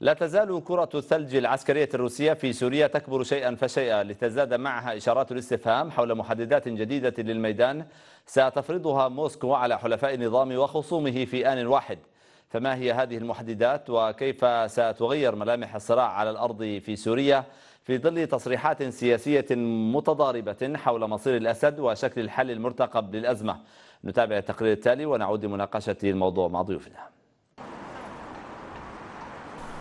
لا تزال كرة الثلج العسكرية الروسية في سوريا تكبر شيئا فشيئا لتزداد معها إشارات الاستفهام حول محددات جديدة للميدان ستفرضها موسكو على حلفاء النظام وخصومه في آن واحد فما هي هذه المحددات وكيف ستغير ملامح الصراع على الأرض في سوريا في ظل تصريحات سياسية متضاربة حول مصير الأسد وشكل الحل المرتقب للأزمة نتابع التقرير التالي ونعود لمناقشة الموضوع مع ضيوفنا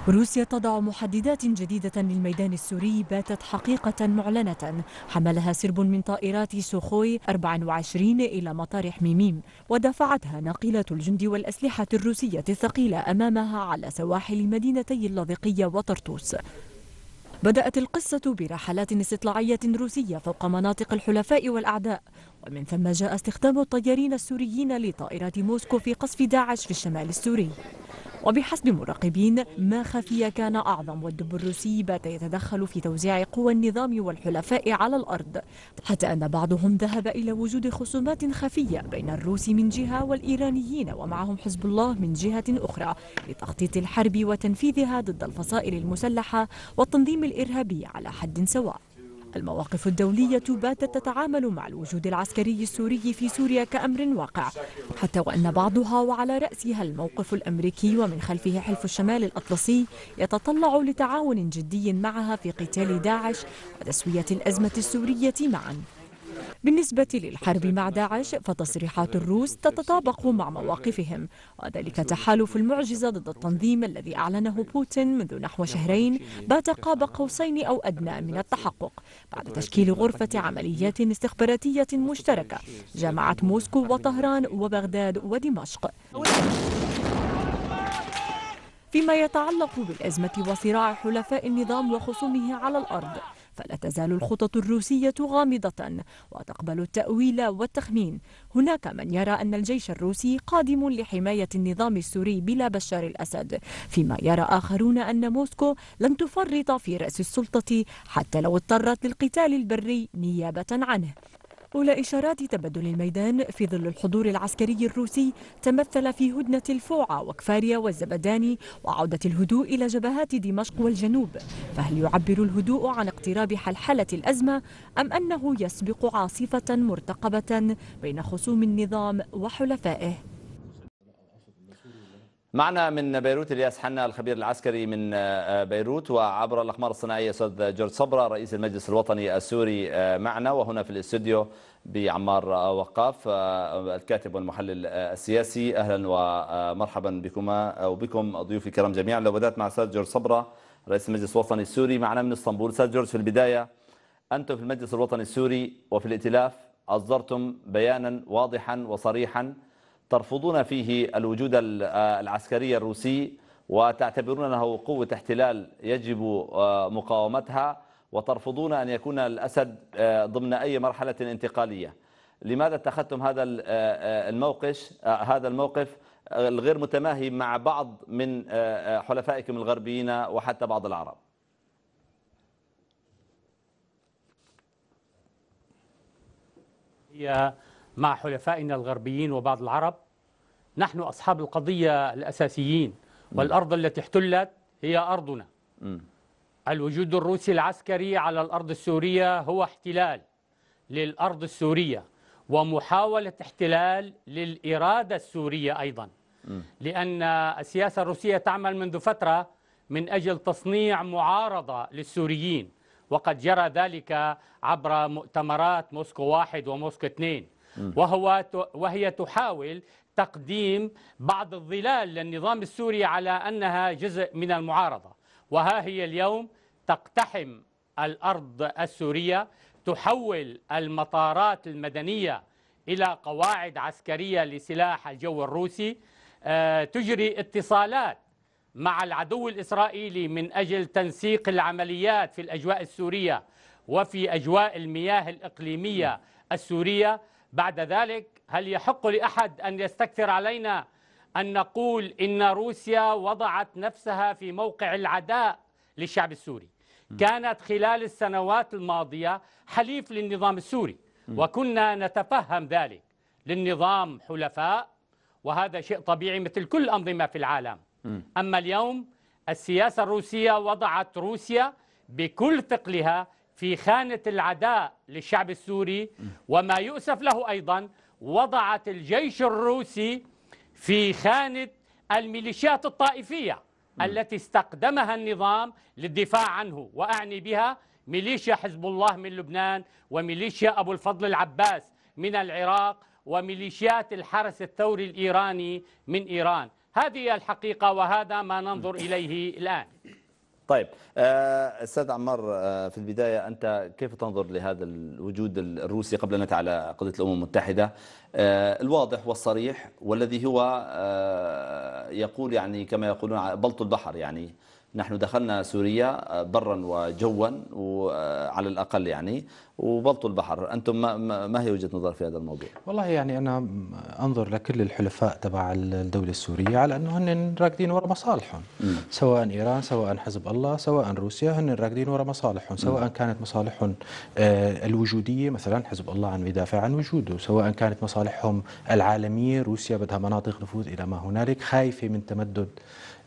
روسيا تضع محددات جديدة للميدان السوري باتت حقيقة معلنة حملها سرب من طائرات سوخوي 24 إلى مطار حميميم ودفعتها ناقلات الجند والأسلحة الروسية الثقيلة أمامها على سواحل مدينتي اللاذقية وطرطوس بدأت القصة برحلات استطلاعية روسية فوق مناطق الحلفاء والأعداء ومن ثم جاء استخدام الطيارين السوريين لطائرات موسكو في قصف داعش في الشمال السوري وبحسب مراقبين ما خفي كان أعظم والدب الروسي بات يتدخل في توزيع قوى النظام والحلفاء على الأرض حتى أن بعضهم ذهب إلى وجود خصومات خفية بين الروس من جهة والإيرانيين ومعهم حزب الله من جهة أخرى لتخطيط الحرب وتنفيذها ضد الفصائل المسلحة والتنظيم الإرهابي على حد سواء المواقف الدولية باتت تتعامل مع الوجود العسكري السوري في سوريا كأمر واقع حتى وأن بعضها وعلى رأسها الموقف الأمريكي ومن خلفه حلف الشمال الأطلسي يتطلع لتعاون جدي معها في قتال داعش وتسوية الأزمة السورية معاً بالنسبة للحرب مع داعش فتصريحات الروس تتطابق مع مواقفهم وذلك تحالف المعجزة ضد التنظيم الذي أعلنه بوتين منذ نحو شهرين بات قاب قوسين أو أدنى من التحقق بعد تشكيل غرفة عمليات استخباراتية مشتركة جمعت موسكو وطهران وبغداد ودمشق فيما يتعلق بالأزمة وصراع حلفاء النظام وخصومه على الأرض فلا تزال الخطط الروسية غامضة وتقبل التأويل والتخمين هناك من يرى أن الجيش الروسي قادم لحماية النظام السوري بلا بشار الأسد فيما يرى آخرون أن موسكو لن تفرط في رأس السلطة حتى لو اضطرت للقتال البري نيابة عنه أولى إشارات تبدل الميدان في ظل الحضور العسكري الروسي تمثل في هدنة الفوعة وكفاريا والزبداني وعودة الهدوء إلى جبهات دمشق والجنوب فهل يعبر الهدوء عن اقتراب حلحلة الأزمة أم أنه يسبق عاصفة مرتقبة بين خصوم النظام وحلفائه معنا من بيروت الياس حنا الخبير العسكري من آه، آه، بيروت وعبر الاقمار الصناعيه استاذ جورج صبره رئيس المجلس الوطني السوري آه، معنا وهنا في الاستوديو بعمار وقاف الكاتب والمحلل السياسي اهلا ومرحبا بكما وبكم ضيوف الكرام جميعا لو بدات مع استاذ جورج صبره رئيس المجلس الوطني السوري معنا من اسطنبول استاذ جورج في البدايه انتم في المجلس الوطني السوري وفي الائتلاف اصدرتم بيانا واضحا وصريحا ترفضون فيه الوجود آه، العسكري الروسي وتعتبرون أنه قوة احتلال يجب آه، مقاومتها وترفضون أن يكون الأسد آه، ضمن أي مرحلة انتقالية لماذا اتخذتم هذا الموقف هذا الموقف الغير متماهي مع بعض من حلفائكم الغربيين وحتى بعض العرب مع حلفائنا الغربيين وبعض العرب نحن أصحاب القضية الأساسيين والأرض التي احتلت هي أرضنا الوجود الروسي العسكري على الأرض السورية هو احتلال للأرض السورية ومحاولة احتلال للإرادة السورية أيضا لأن السياسة الروسية تعمل منذ فترة من أجل تصنيع معارضة للسوريين وقد جرى ذلك عبر مؤتمرات موسكو واحد وموسكو اثنين وهو وهي تحاول تقديم بعض الظلال للنظام السوري على أنها جزء من المعارضة وها هي اليوم تقتحم الأرض السورية تحول المطارات المدنية إلى قواعد عسكرية لسلاح الجو الروسي آه، تجري اتصالات مع العدو الإسرائيلي من أجل تنسيق العمليات في الأجواء السورية وفي أجواء المياه الإقليمية السورية بعد ذلك هل يحق لأحد أن يستكثر علينا أن نقول إن روسيا وضعت نفسها في موقع العداء للشعب السوري كانت خلال السنوات الماضية حليف للنظام السوري وكنا نتفهم ذلك للنظام حلفاء وهذا شيء طبيعي مثل كل أنظمة في العالم أما اليوم السياسة الروسية وضعت روسيا بكل ثقلها في خانة العداء للشعب السوري وما يؤسف له أيضا وضعت الجيش الروسي في خانة الميليشيات الطائفية التي استقدمها النظام للدفاع عنه وأعني بها ميليشيا حزب الله من لبنان وميليشيا أبو الفضل العباس من العراق وميليشيات الحرس الثوري الإيراني من إيران هذه الحقيقة وهذا ما ننظر إليه الآن طيب آه، استاذ عمار آه، في البدايه انت كيف تنظر لهذا الوجود الروسي قبل ان على قضيه الامم المتحده آه، الواضح والصريح والذي هو يقول يعني كما يقولون بلط البحر يعني نحن دخلنا سوريا آه، برا وجوا وعلى آه، الأقل يعني وبلطوا البحر أنتم ما هي وجهة نظر في هذا الموضوع والله يعني أنا أنظر لكل الحلفاء تبع الدولة السورية على أنه هن راكدين وراء مصالحهم م. سواء إيران سواء حزب الله سواء روسيا هن راكدين وراء مصالحهم سواء م. كانت مصالحهم آه، الوجودية مثلا حزب الله عم يدافع عن وجوده سواء كانت مصالحهم العالمية روسيا بدها مناطق نفوذ إلى ما هنالك خايفة من تمدد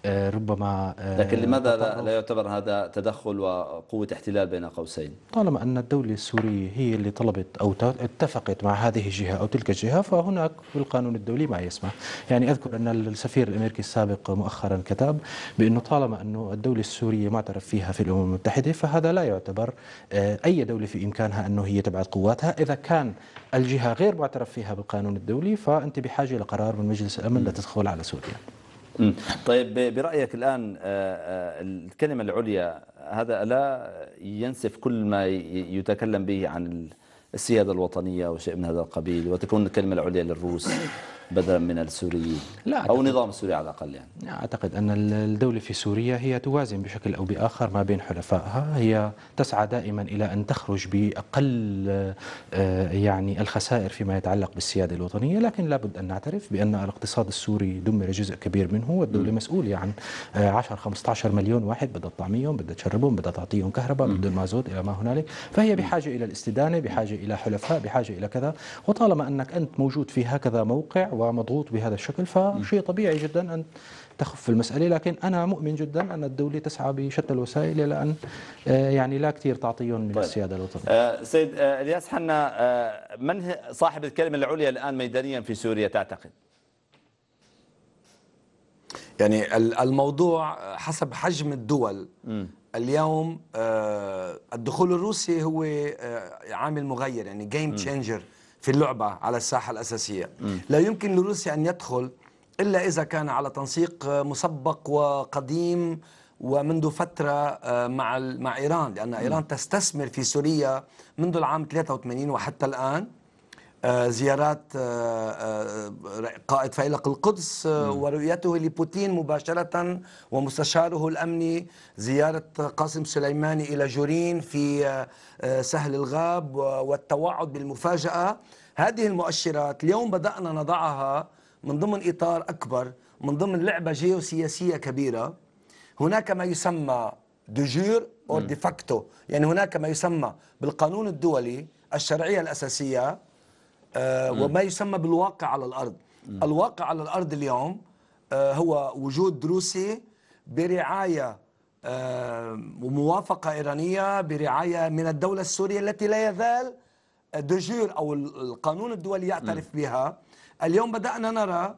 آه، ربما آه، لكن لماذا لا, لا يعتبر هذا تدخل وقوة احتلال بين قوسين؟ طالما أن الدولة السورية هي اللي طلبت أو اتفقت مع هذه الجهة أو تلك الجهة فهناك في القانون الدولي ما يسمح يعني أذكر أن السفير الأمريكي السابق مؤخرا كتب بأنه طالما أنه الدولة السورية معترف فيها في الأمم المتحدة فهذا لا يعتبر آه، أي دولة في إمكانها أنه هي تبعث قواتها إذا كان الجهة غير معترف فيها بالقانون الدولي فأنت بحاجة لقرار من مجلس الأمن لتدخل على سوريا طيب برأيك الآن آه، آه، الكلمة العليا هذا ألا ينسف كل ما يتكلم به عن السيادة الوطنية وشيء من هذا القبيل وتكون الكلمة العليا للروس بدلا من السوريين لا أو نظام سوري على الأقل يعني لا أعتقد أن الدولة في سوريا هي توازن بشكل أو بآخر ما بين حلفائها هي تسعى دائما إلى أن تخرج بأقل آه، يعني الخسائر فيما يتعلق بالسيادة الوطنية لكن لابد أن نعترف بأن الاقتصاد السوري دمر جزء كبير منه والدولة مسؤولة عن 10 آه، 15 مليون واحد بدها تطعميهم بدها تشربهم بدها تعطيهم كهرباء بدها المازوت إلى ما هنالك فهي بحاجة إلى الاستدانة بحاجة إلى حلفاء بحاجة إلى كذا وطالما أنك أنت موجود في هكذا موقع ومضغوط مضغوط بهذا الشكل فشيء طبيعي جدا أن تخف المسألة لكن أنا مؤمن جدا أن الدولة تسعى بشتى الوسائل إلى أن آه، يعني لا كثير تعطيهم من طيب. السيادة الوطنية آه، سيد آه، الياس حنا من صاحب الكلمة العليا الآن ميدانيا في سوريا تعتقد؟ يعني الموضوع حسب حجم الدول اليوم الدخول الروسي هو عامل مغير يعني جيم تشينجر في اللعبة على الساحة الأساسية م. لا يمكن لروسيا أن يدخل إلا إذا كان على تنسيق آه، مسبق وقديم ومنذ فترة آه، مع مع إيران لأن إيران تستثمر في سوريا منذ العام 83 وحتى الآن آه، زيارات آه، آه، قائد فيلق القدس ورؤيته لبوتين مباشرة ومستشاره الأمني زيارة قاسم سليماني إلى جورين في سهل الغاب والتوعد بالمفاجأة هذه المؤشرات اليوم بدأنا نضعها من ضمن إطار أكبر من ضمن لعبة جيوسياسية كبيرة هناك ما يسمى دجور أو ديفاكتو يعني هناك ما يسمى بالقانون الدولي الشرعية الأساسية آه، وما يسمى بالواقع على الأرض الواقع على الأرض اليوم آه، هو وجود روسي برعاية آه، وموافقة إيرانية برعاية من الدولة السورية التي لا يزال دجير أو القانون الدولي يعترف بها اليوم بدأنا نرى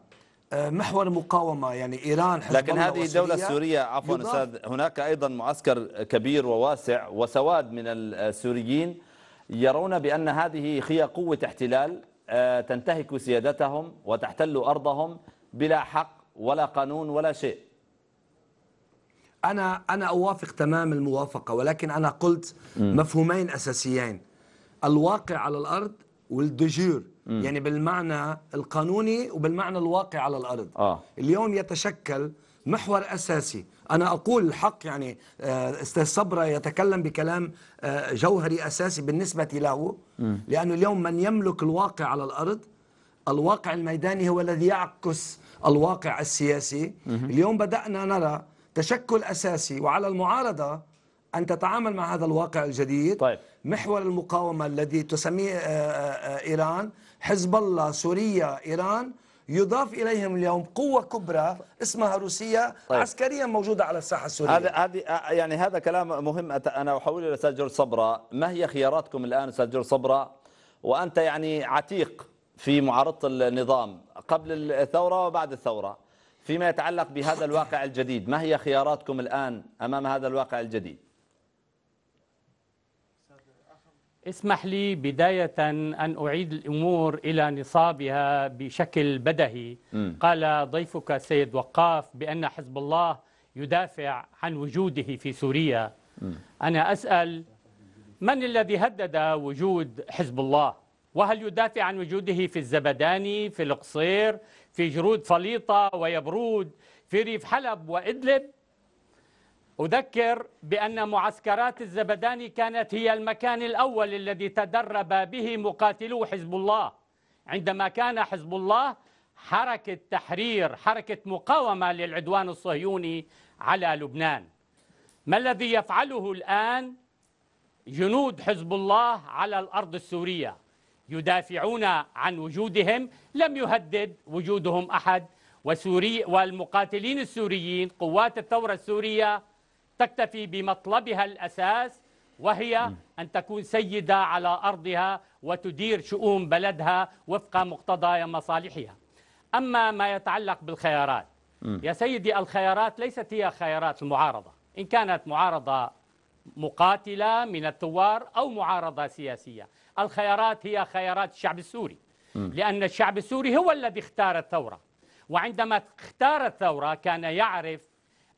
محور مقاومة يعني إيران حزب لكن هذه الدولة السورية عفوا أستاذ هناك أيضا معسكر كبير وواسع وسواد من السوريين يرون بأن هذه هي قوة احتلال آه، تنتهك سيادتهم وتحتل أرضهم بلا حق ولا قانون ولا شيء أنا أنا أوافق تمام الموافقة ولكن أنا قلت مفهومين أساسيين الواقع على الأرض والدجور يعني بالمعنى القانوني وبالمعنى الواقع على الأرض آه. اليوم يتشكل محور أساسي أنا أقول الحق يعني آه، أستاذ صبرا يتكلم بكلام آه، جوهري أساسي بالنسبة له لأنه اليوم من يملك الواقع على الأرض الواقع الميداني هو الذي يعكس الواقع السياسي اليوم بدأنا نرى تشكل أساسي وعلى المعارضة أن تتعامل مع هذا الواقع الجديد طيب. محور المقاومة الذي تسميه آه، إيران حزب الله سوريا إيران يضاف اليهم اليوم قوه كبرى اسمها روسيا طيب. عسكريا موجوده على الساحه السوريه هذا هذه يعني هذا كلام مهم انا احوله الى استاذ جورج صبره ما هي خياراتكم الان استاذ جورج صبره وانت يعني عتيق في معارضه النظام قبل الثوره وبعد الثوره فيما يتعلق بهذا الواقع الجديد ما هي خياراتكم الان امام هذا الواقع الجديد اسمح لي بداية أن أعيد الأمور إلى نصابها بشكل بدهي م. قال ضيفك سيد وقاف بأن حزب الله يدافع عن وجوده في سوريا م. أنا أسأل من الذي هدد وجود حزب الله وهل يدافع عن وجوده في الزبداني في القصير في جرود فليطة ويبرود في ريف حلب وإدلب أذكر بأن معسكرات الزبداني كانت هي المكان الأول الذي تدرب به مقاتلو حزب الله عندما كان حزب الله حركة تحرير حركة مقاومة للعدوان الصهيوني على لبنان ما الذي يفعله الآن جنود حزب الله على الأرض السورية يدافعون عن وجودهم لم يهدد وجودهم أحد وسوري والمقاتلين السوريين قوات الثورة السورية تكتفي بمطلبها الأساس وهي أن تكون سيدة على أرضها وتدير شؤون بلدها وفق مقتضى مصالحها أما ما يتعلق بالخيارات يا سيدي الخيارات ليست هي خيارات المعارضة إن كانت معارضة مقاتلة من الثوار أو معارضة سياسية الخيارات هي خيارات الشعب السوري لأن الشعب السوري هو الذي اختار الثورة وعندما اختار الثورة كان يعرف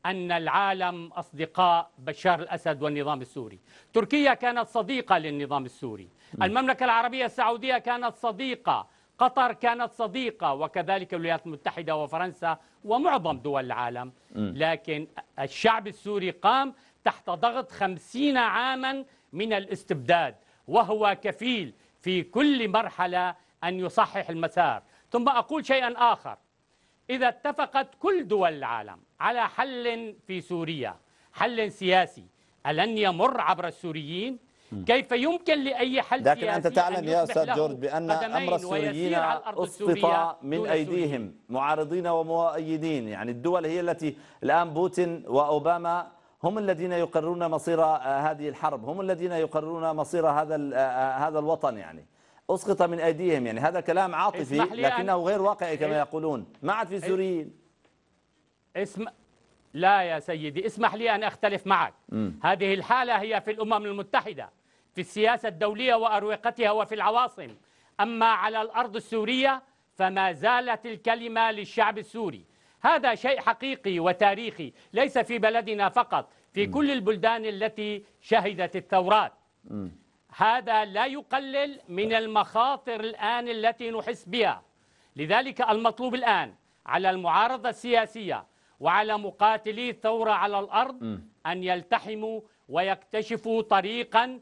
أن العالم أصدقاء بشار الأسد والنظام السوري تركيا كانت صديقة للنظام السوري نعم. المملكة العربية السعودية كانت صديقة قطر كانت صديقة وكذلك الولايات المتحدة وفرنسا ومعظم دول العالم لكن الشعب السوري قام تحت ضغط خمسين عاما من الاستبداد وهو كفيل في كل مرحلة أن يصحح المسار ثم أقول شيئا آخر إذا اتفقت كل دول العالم على حل في سوريا حل سياسي ألن يمر عبر السوريين؟ كيف يمكن لأي حل لكن سياسي أنت تعلم يا أستاذ جورج بأن أمر السوريين أصطفى من أيديهم معارضين ومؤيدين يعني الدول هي التي الآن بوتين وأوباما هم الذين يقررون مصير آه، هذه الحرب هم الذين يقررون مصير هذا آه، آه، هذا الوطن يعني أسقط من أيديهم يعني هذا كلام عاطفي لكنه غير واقعي كما إيه. يقولون ما عاد في إيه. سوريين اسم لا يا سيدي اسمح لي أن أختلف معك م. هذه الحالة هي في الأمم المتحدة في السياسة الدولية وأروقتها وفي العواصم أما على الأرض السورية فما زالت الكلمة للشعب السوري هذا شيء حقيقي وتاريخي ليس في بلدنا فقط في م. كل البلدان التي شهدت الثورات م. هذا لا يقلل من المخاطر الآن التي نحس بها لذلك المطلوب الآن على المعارضة السياسية وعلى مقاتلي الثورة على الأرض أن يلتحموا ويكتشفوا طريقا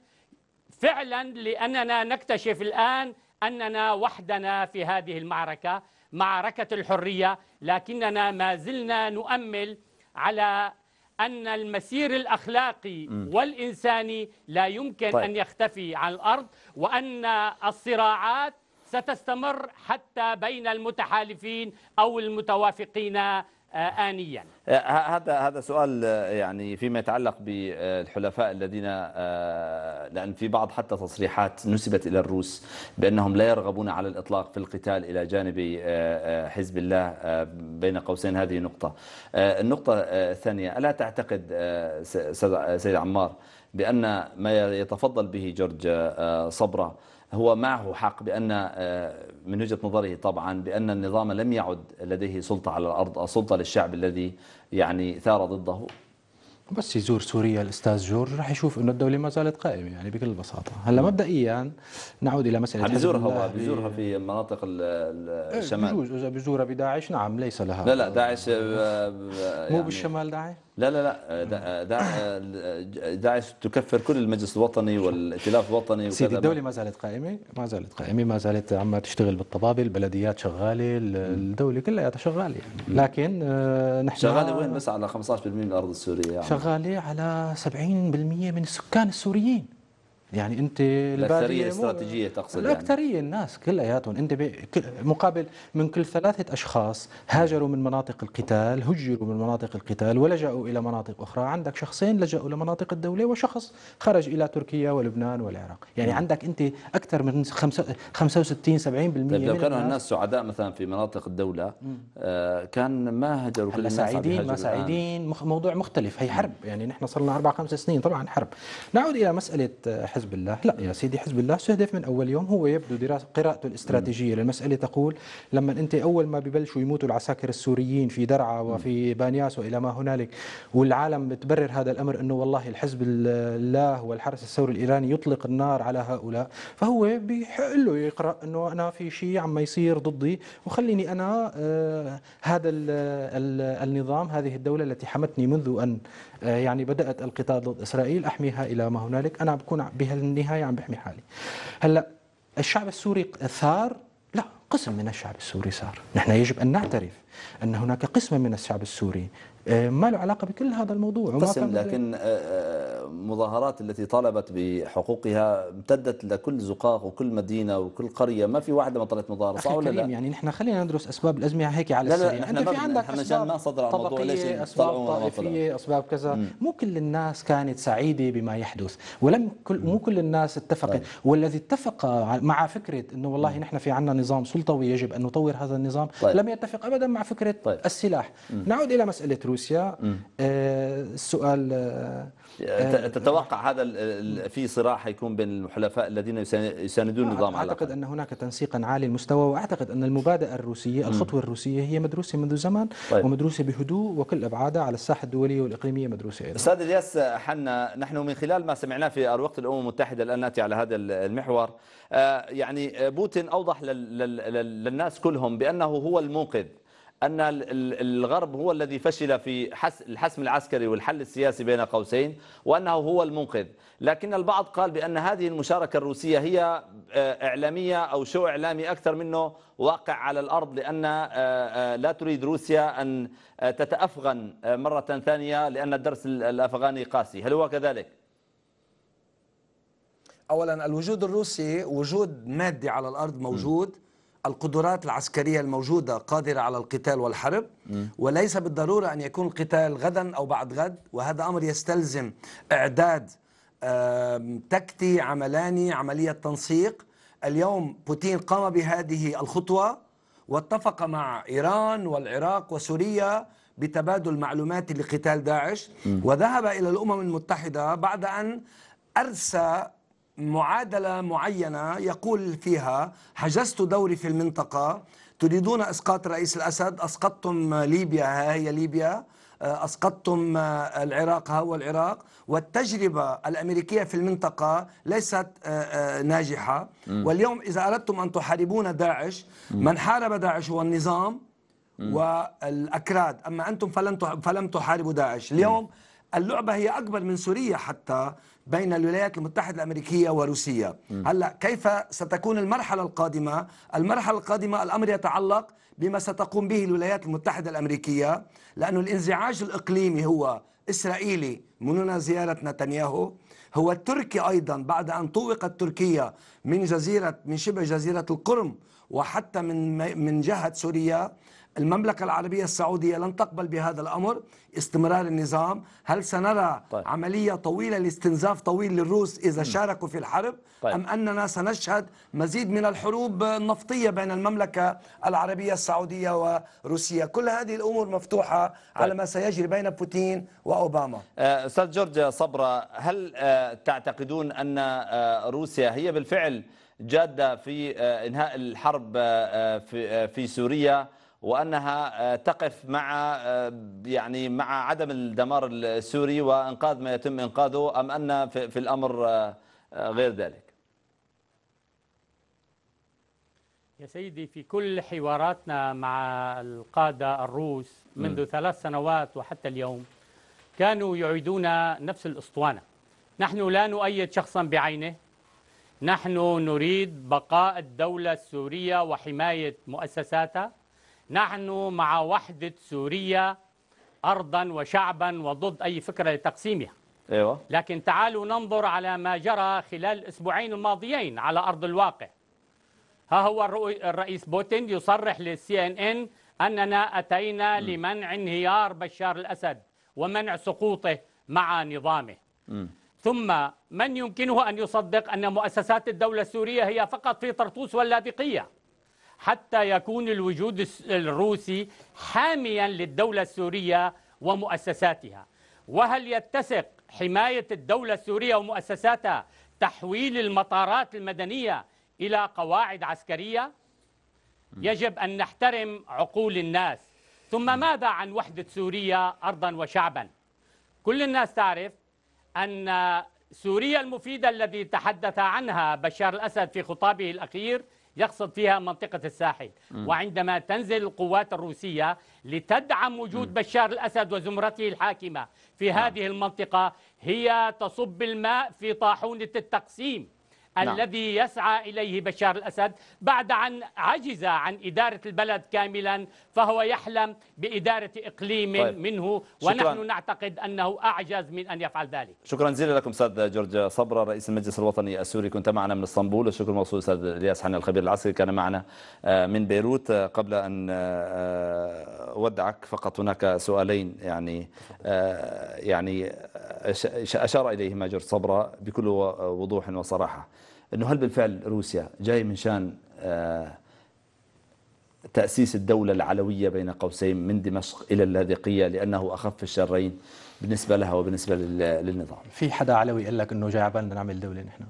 فعلا لأننا نكتشف الآن أننا وحدنا في هذه المعركة معركة الحرية لكننا ما زلنا نؤمل على أن المسير الأخلاقي م. والإنساني لا يمكن طيب. أن يختفي عن الأرض وأن الصراعات ستستمر حتى بين المتحالفين أو المتوافقين آه، آنيا آه، هذا هذا سؤال آه، يعني فيما يتعلق بالحلفاء الذين لأن في بعض حتى تصريحات نسبت إلى الروس بأنهم لا يرغبون على الإطلاق في القتال إلى جانب حزب الله بين قوسين هذه نقطة النقطة الثانية ألا تعتقد سيد عمار بأن ما يتفضل به جورج صبرا هو معه حق بأن آه، من وجهة نظره طبعا بأن النظام لم يعد لديه سلطة على الأرض أو سلطة للشعب الذي يعني ثار ضده بس يزور سوريا الاستاذ جورج راح يشوف انه الدوله ما زالت قائمه يعني بكل بساطه هلا نعم. مبدئيا نعود الى مساله بيزورها هو بيزورها في مناطق إيه، الشمال بجوز اذا بيزورها بداعش نعم ليس لها لا لا داعش آه، آه، مو يعني بالشمال داعش لا لا لا آه، آه، آه، داعش تكفر كل المجلس الوطني والائتلاف الوطني وكذا سيدي الدولة ما زالت قائمة ما زالت قائمة ما زالت عم تشتغل بالطبابة البلديات شغالة الدولة كلها شغالة يعني لكن نحن شغالة وين بس على 15% من الأرض السورية يعني شغالة على 70% من السكان السوريين يعني انت الاكثريه الاستراتيجيه تقصد يعني. الاكثريه يعني. الناس كلياتهم انت مقابل من كل ثلاثه اشخاص هاجروا من مناطق القتال هجروا من مناطق القتال ولجأوا الى مناطق اخرى عندك شخصين لجأوا لمناطق الدوله وشخص خرج الى تركيا ولبنان والعراق يعني م. نعم. عندك انت اكثر من 65 70% طيب لو كانوا الناس سعداء مثلا في مناطق الدوله آه كان ما هجروا كل الناس سعيدين ما سعيدين موضوع مختلف هي حرب يعني نحن صار لنا اربع خمس سنين طبعا حرب نعود الى مساله آه، حزب الله لا يا سيدي حزب الله استهدف من أول يوم هو يبدو دراسة قراءته الاستراتيجية للمسألة تقول لما أنت أول ما ببلشوا يموتوا العساكر السوريين في درعا وفي بانياس وإلى ما هنالك والعالم بتبرر هذا الأمر أنه والله الحزب الله والحرس الثوري الإيراني يطلق النار على هؤلاء فهو بيحق له يقرأ أنه أنا في شيء عم يصير ضدي وخليني أنا آه هذا الـ الـ النظام هذه الدولة التي حمتني منذ أن آه يعني بدأت القتال ضد إسرائيل أحميها إلى ما هنالك أنا بكون بهالنهايه عم بحمي حالي. هلا الشعب السوري ثار؟ لا قسم من الشعب السوري ثار، نحن يجب ان نعترف ان هناك قسم من الشعب السوري آه، ما له علاقه بكل هذا الموضوع قسم لكن آه، آه، المظاهرات التي طالبت بحقوقها امتدت لكل زقاق وكل مدينه وكل قريه ما في واحده ما طلعت مظاهره صح ولا لا؟ يعني نحن خلينا ندرس اسباب الازمه هيك على لا لا انت في عندك احنا عشان ما صدر على الموضوع ليش اسباب طائفيه اسباب كذا مو كل الناس كانت سعيده بما يحدث ولم كل مو كل الناس اتفقت طيب. والذي اتفق مع فكره انه والله نحن في عندنا نظام سلطوي يجب ان نطور هذا النظام طيب. لم يتفق ابدا مع فكره طيب. السلاح مم. نعود الى مساله روسيا آه السؤال آه تتوقع هذا في صراع حيكون بين الحلفاء الذين يساندون النظام على اعتقد ان هناك تنسيقا عالي المستوى واعتقد ان المبادئه الروسيه الخطوه الروسيه هي مدروسه منذ زمان طيب. ومدروسه بهدوء وكل ابعادها على الساحه الدوليه والاقليميه مدروسه ايضا استاذ الياس حنا نحن من خلال ما سمعناه في اروقه الامم المتحده الان ناتي على هذا المحور آه، يعني بوتين اوضح للناس كلهم بانه هو المنقذ أن الغرب هو الذي فشل في الحسم العسكري والحل السياسي بين قوسين وأنه هو المنقذ لكن البعض قال بأن هذه المشاركة الروسية هي آه، إعلامية أو شو إعلامي أكثر منه واقع على الأرض لأن آه، آه، لا تريد روسيا أن تتأفغن مرة ثانية لأن الدرس الأفغاني قاسي هل هو كذلك؟ اولا الوجود الروسي وجود مادي على الارض موجود القدرات العسكرية الموجودة قادرة على القتال والحرب وليس بالضرورة أن يكون القتال غدا أو بعد غد وهذا أمر يستلزم إعداد تكتي عملاني عملية تنسيق اليوم بوتين قام بهذه الخطوة واتفق مع إيران والعراق وسوريا بتبادل معلومات لقتال داعش وذهب إلى الأمم المتحدة بعد أن أرسى معادلة معينة يقول فيها حجزت دوري في المنطقة تريدون إسقاط رئيس الأسد أسقطتم ليبيا ها هي ليبيا آه، أسقطتم آه، العراق ها هو العراق والتجربة الأمريكية في المنطقة ليست آه، ناجحة واليوم إذا أردتم أن تحاربون داعش من حارب داعش هو النظام والأكراد أما أنتم فلن فلم تحاربوا داعش اليوم اللعبة هي أكبر من سوريا حتى بين الولايات المتحدة الأمريكية وروسيا هلا كيف ستكون المرحلة القادمة المرحلة القادمة الأمر يتعلق بما ستقوم به الولايات المتحدة الأمريكية لأن الانزعاج الإقليمي هو إسرائيلي مننا زيارة نتنياهو هو التركي أيضا بعد أن طوقت تركيا من جزيرة من شبه جزيرة القرم وحتى من من جهة سوريا المملكة العربية السعودية لن تقبل بهذا الأمر استمرار النظام هل سنرى طيب. عملية طويلة لاستنزاف طويل للروس إذا م. شاركوا في الحرب طيب. أم أننا سنشهد مزيد من الحروب النفطية بين المملكة العربية السعودية وروسيا كل هذه الأمور مفتوحة طيب. على ما سيجري بين بوتين وأوباما آه، أستاذ جورج صبرة هل آه، تعتقدون أن آه، روسيا هي بالفعل جادة في إنهاء الحرب في سوريا وانها آه، تقف مع آه، يعني مع عدم الدمار السوري وانقاذ ما يتم انقاذه ام ان في الامر آه، غير ذلك؟ يا سيدي في كل حواراتنا مع القاده الروس منذ م. ثلاث سنوات وحتى اليوم كانوا يعيدون نفس الاسطوانه. نحن لا نؤيد شخصا بعينه نحن نريد بقاء الدولة السورية وحماية مؤسساتها نحن مع وحدة سوريا أرضا وشعبا وضد أي فكرة لتقسيمها أيوة. لكن تعالوا ننظر على ما جرى خلال الأسبوعين الماضيين على أرض الواقع ها هو الرئيس بوتين يصرح للسي ان ان أننا أتينا م. لمنع انهيار بشار الأسد ومنع سقوطه مع نظامه م. ثم من يمكنه أن يصدق أن مؤسسات الدولة السورية هي فقط في طرطوس واللاذقية حتى يكون الوجود الروسي حاميا للدولة السورية ومؤسساتها وهل يتسق حماية الدولة السورية ومؤسساتها تحويل المطارات المدنية إلى قواعد عسكرية؟ يجب أن نحترم عقول الناس ثم ماذا عن وحدة سوريا أرضا وشعبا؟ كل الناس تعرف أن سوريا المفيدة الذي تحدث عنها بشار الأسد في خطابه الأخير يقصد فيها منطقة الساحل م. وعندما تنزل القوات الروسية لتدعم وجود م. بشار الأسد وزمرته الحاكمة في نعم. هذه المنطقة هي تصب الماء في طاحونة التقسيم نعم. الذي يسعى إليه بشار الأسد بعد أن عجز عن إدارة البلد كاملا فهو يحلم بإدارة إقليم طيب. منه ونحن شكراً. نعتقد أنه أعجز من أن يفعل ذلك شكرا جزيلا لكم أستاذ جورج صبرا رئيس المجلس الوطني السوري كنت معنا من اسطنبول والشكر موصول أستاذ الياس حنا الخبير العسكري كان معنا آه، من بيروت آه، قبل أن آه، ودعك فقط هناك سؤالين يعني يعني أشار إليهما جورج صبرا بكل وضوح وصراحة أنه هل بالفعل روسيا جاي من شان آه، تأسيس الدولة العلوية بين قوسين من دمشق إلى اللاذقية لأنه أخف الشرين بالنسبة لها وبالنسبة للنظام في حدا علوي قال لك أنه جاي عبالنا نعمل دولة نحن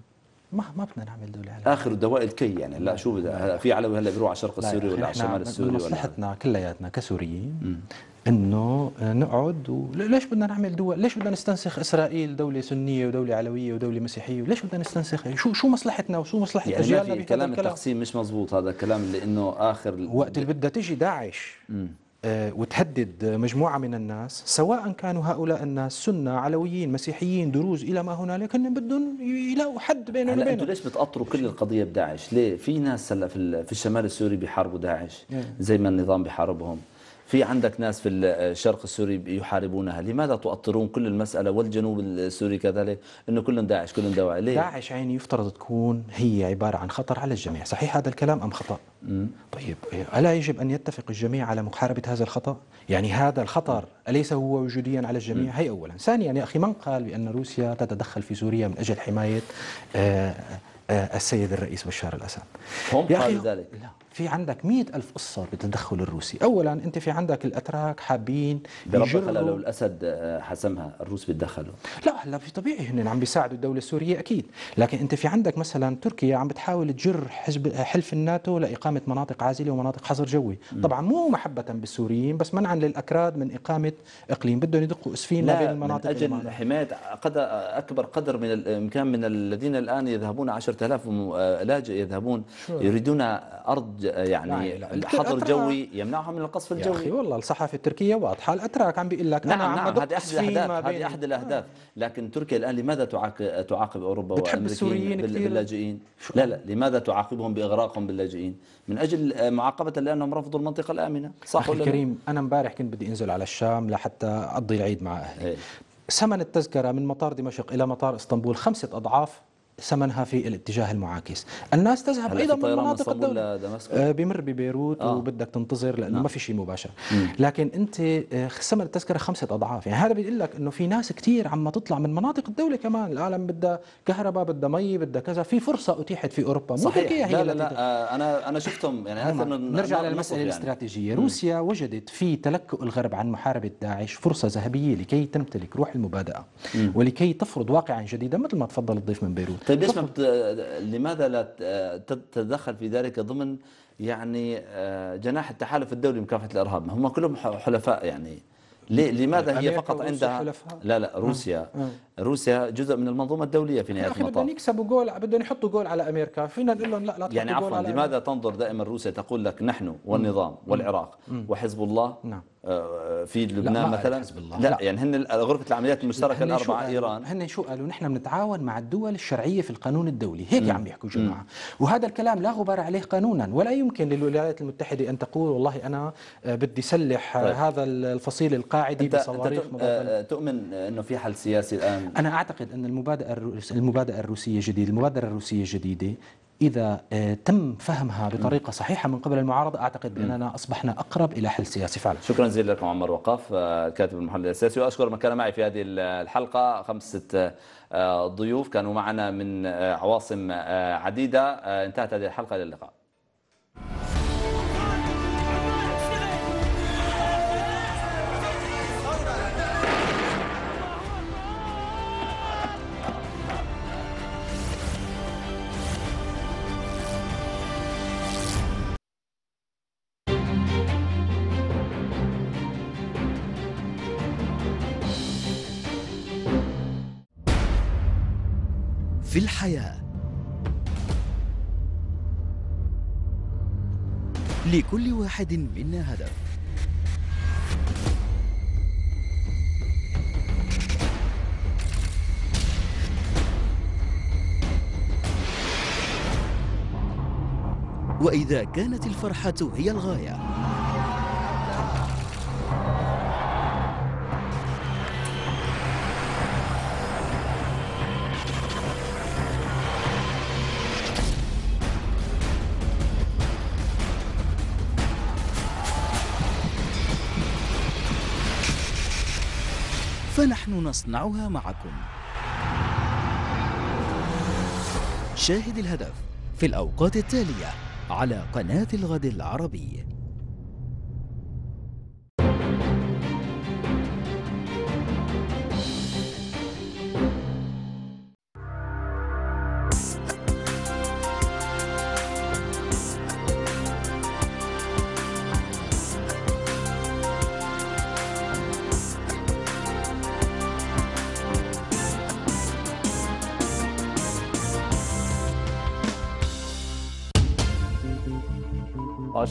ما ما بدنا نعمل دولة علوية اخر الدواء الكي يعني لا شو بدا في علوي هلا بيروح على الشرق السوري ولا على الشمال السوري ولا مصلحتنا كلياتنا كسوريين انه آه، نقعد وليش بدنا نعمل دول ليش بدنا نستنسخ اسرائيل دوله سنيه ودوله علويه ودوله مسيحيه وليش بدنا نستنسخ يعني شو شو مصلحتنا وشو مصلحه يعني اجيالنا يعني كلام التقسيم مش مزبوط هذا الكلام لانه اخر وقت اللي بدها تيجي داعش آه، وتهدد مجموعه من الناس سواء كانوا هؤلاء الناس سنه علويين مسيحيين دروز الى ما هنالك هن بدهم يلاقوا حد بينهم وبينهم انتم ليش بتقطروا كل القضيه بداعش ليه في ناس هلا في الشمال السوري بيحاربوا داعش إيه. زي ما النظام بيحاربهم في عندك ناس في الشرق السوري يحاربونها لماذا تؤطرون كل المسألة والجنوب السوري كذلك أنه كل داعش كل دواعي ليه؟ داعش عيني يفترض تكون هي عبارة عن خطر على الجميع صحيح هذا الكلام أم خطأ؟ مم. طيب ألا يجب أن يتفق الجميع على محاربة هذا الخطأ؟ يعني هذا الخطر أليس هو وجوديا على الجميع؟ هي أولا ثانيا يا أخي من قال بأن روسيا تتدخل في سوريا من أجل حماية آه، آه، السيد الرئيس بشار الأسد هم قالوا ذلك لا في عندك مئة ألف قصة بالتدخل الروسي أولا أنت في عندك الأتراك حابين بربك لو الأسد آه، حسمها الروس بتدخلوا لا هلا طبيعي هن عم بيساعدوا الدولة السورية أكيد لكن أنت في عندك مثلا تركيا عم بتحاول تجر حزب آه، حلف الناتو لإقامة مناطق عازلة ومناطق حظر جوي م. طبعا مو محبة بالسوريين بس منعا للأكراد من إقامة إقليم بدهم يدقوا أسفين ما بين المناطق من أجل المناطق. حماية قدر آه، أكبر قدر من الإمكان من الذين الآن يذهبون آلاف لاجئ يذهبون يريدون أرض يعني لا حظر جوي يمنعهم من القصف الجوي يا أخي والله الصحافة التركية واضحة الأتراك عم بيقول لك نعم نعم نعم هذه أحد الأهداف هذه أحد آه. الأهداف لكن تركيا الآن لماذا تعاقب أوروبا بتحب السوريين باللاجئين لا لا لماذا تعاقبهم بإغراقهم باللاجئين من أجل آه، معاقبة لأنهم رفضوا المنطقة الآمنة صح ولا الكريم أنا امبارح كنت بدي أنزل على الشام لحتى أقضي العيد مع أهلي إيه. ثمن التذكرة من مطار دمشق إلى مطار اسطنبول خمسة أضعاف ثمنها في الاتجاه المعاكس الناس تذهب ايضا من مناطق الدوله آه، بمر ببيروت آه. وبدك تنتظر لانه نعم. ما في شيء مباشر مم. لكن انت آه، ثمن التذكره خمسه اضعاف يعني هذا بيقول لك انه في ناس كثير عم تطلع من مناطق الدوله كمان العالم بدها كهرباء بدها مي بدها كذا في فرصه اتيحت في اوروبا مو صحيح هي لا لا, لا آه انا انا شفتهم يعني اكثر من نعم. نرجع نعم، للمساله يعني. الاستراتيجيه مم. روسيا وجدت في تلكؤ الغرب عن محاربه داعش فرصه ذهبيه لكي تمتلك روح المبادئه مم. ولكي تفرض واقعا جديدا مثل ما تفضل الضيف من بيروت طيب ليش بت... لماذا لا تتدخل في ذلك ضمن يعني آه، جناح التحالف الدولي لمكافحه الارهاب هم كلهم حلفاء يعني لماذا هي طيب، فقط عندها حلفها؟ لا لا نعم. روسيا نعم. روسيا جزء من المنظومه الدوليه في نهايه المطاف بدهم يكسبوا جول بدهم يحطوا جول على امريكا فينا نقول لهم لا لا يعني عفوا لماذا تنظر دائما روسيا تقول لك نحن والنظام مم. والعراق مم. وحزب الله نعم آه، في لبنان مثلا حزب الله. لا, لا يعني هن غرفه العمليات المشتركه الاربعه ايران هن شو قالوا نحن بنتعاون مع الدول الشرعيه في القانون الدولي هيك عم يحكوا جماعه وهذا الكلام لا غبار عليه قانونا ولا يمكن للولايات المتحده ان تقول والله انا آه، بدي سلح طيب. هذا الفصيل القاعدي أنت بصواريخ أنت آه، تؤمن انه في حل سياسي الان أنا أعتقد أن المبادره المبادره الروسية الجديده المبادرة الروسية الجديدة إذا آه، تم فهمها بطريقة صحيحة من قبل المعارضة أعتقد باننا أصبحنا أقرب إلى حل سياسي فعلا شكرا جزيلا لكم عمر وقاف آه، الكاتب المحلل السياسي وأشكر من كان معي في هذه الحلقة خمسة آه، ضيوف كانوا معنا من عواصم عديدة انتهت هذه الحلقة للقاء في الحياة لكل واحد منا هدف وإذا كانت الفرحة هي الغاية فنحن نصنعها معكم شاهد الهدف في الأوقات التالية على قناة الغد العربي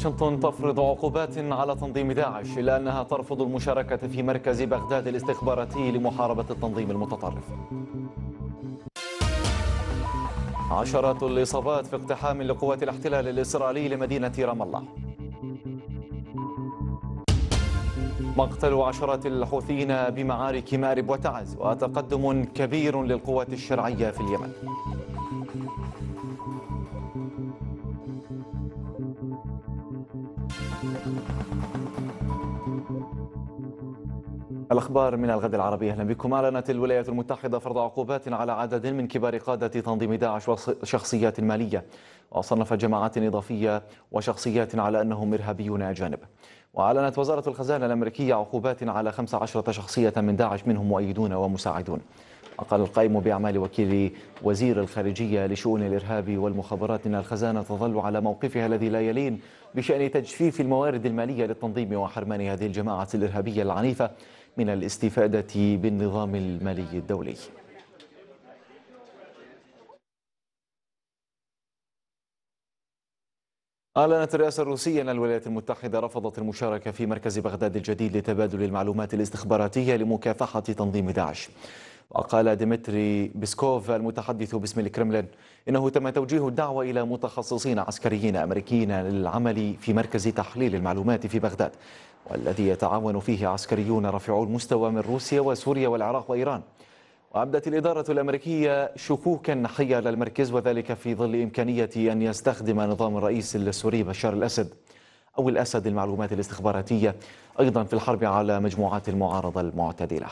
واشنطن تفرض عقوبات على تنظيم داعش إلا أنها ترفض المشاركة في مركز بغداد الاستخباراتي لمحاربة التنظيم المتطرف عشرات الإصابات في اقتحام لقوات الاحتلال الإسرائيلي لمدينة رام الله مقتل عشرات الحوثيين بمعارك مارب وتعز وتقدم كبير للقوات الشرعية في اليمن الأخبار من الغد العربي أهلا بكم أعلنت الولايات المتحدة فرض عقوبات على عدد من كبار قادة تنظيم داعش وشخصيات مالية وصنف جماعات إضافية وشخصيات على أنهم إرهابيون أجانب وأعلنت وزارة الخزانة الأمريكية عقوبات على 15 شخصية من داعش منهم مؤيدون ومساعدون وقال القائم بأعمال وكيل وزير الخارجية لشؤون الإرهاب والمخابرات أن الخزانة تظل على موقفها الذي لا يلين بشأن تجفيف الموارد المالية للتنظيم وحرمان هذه الجماعة الإرهابية العنيفة من الاستفادة بالنظام المالي الدولي أعلنت الرئاسة الروسية أن الولايات المتحدة رفضت المشاركة في مركز بغداد الجديد لتبادل المعلومات الاستخباراتية لمكافحة تنظيم داعش وقال ديمتري بيسكوف المتحدث باسم الكرملين إنه تم توجيه الدعوة إلى متخصصين عسكريين أمريكيين للعمل في مركز تحليل المعلومات في بغداد والذي يتعاون فيه عسكريون رفعوا المستوى من روسيا وسوريا والعراق وإيران وأبدت الإدارة الأمريكية شكوكا حيال المركز وذلك في ظل إمكانية أن يستخدم نظام الرئيس السوري بشار الأسد أو الأسد المعلومات الاستخباراتية أيضا في الحرب على مجموعات المعارضة المعتدلة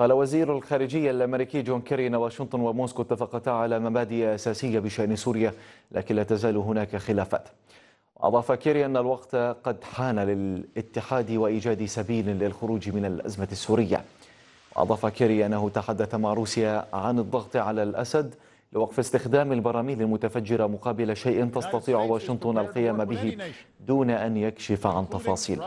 قال وزير الخارجية الأمريكي جون كيري أن واشنطن وموسكو اتفقتا على مبادئ أساسية بشأن سوريا لكن لا تزال هناك خلافات أضاف كيري أن الوقت قد حان للاتحاد وإيجاد سبيل للخروج من الأزمة السورية أضاف كيري أنه تحدث مع روسيا عن الضغط على الأسد لوقف استخدام البراميل المتفجرة مقابل شيء تستطيع واشنطن القيام به دون أن يكشف عن تفاصيل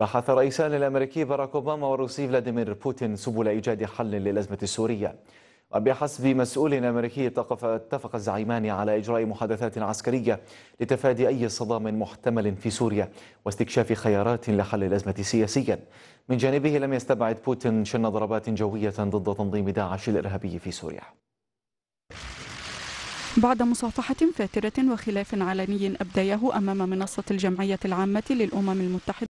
بحث الرئيسان الأمريكي باراك أوباما والروسي فلاديمير بوتين سبل إيجاد حل للأزمة السورية وبحسب مسؤول أمريكي اتفق الزعيمان على إجراء محادثات عسكرية لتفادي أي صدام محتمل في سوريا واستكشاف خيارات لحل الأزمة سياسيا من جانبه لم يستبعد بوتين شن ضربات جوية ضد تنظيم داعش الإرهابي في سوريا بعد مصافحة فاترة وخلاف علني أبدياه أمام منصة الجمعية العامة للأمم المتحدة